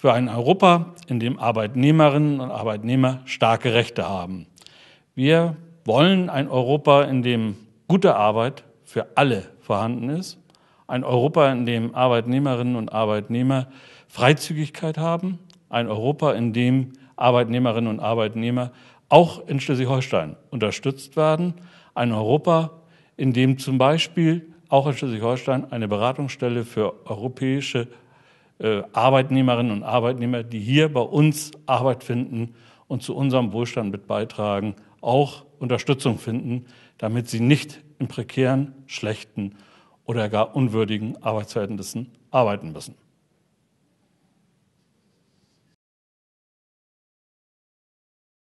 für ein Europa, in dem Arbeitnehmerinnen und Arbeitnehmer starke Rechte haben. Wir wollen ein Europa, in dem gute Arbeit für alle vorhanden ist, ein Europa, in dem Arbeitnehmerinnen und Arbeitnehmer Freizügigkeit haben, ein Europa, in dem Arbeitnehmerinnen und Arbeitnehmer auch in Schleswig-Holstein unterstützt werden, ein Europa, in dem zum Beispiel auch in Schleswig-Holstein eine Beratungsstelle für europäische äh, Arbeitnehmerinnen und Arbeitnehmer, die hier bei uns Arbeit finden und zu unserem Wohlstand mit beitragen, auch Unterstützung finden, damit sie nicht in prekären, schlechten oder gar unwürdigen Arbeitsverhältnissen arbeiten müssen.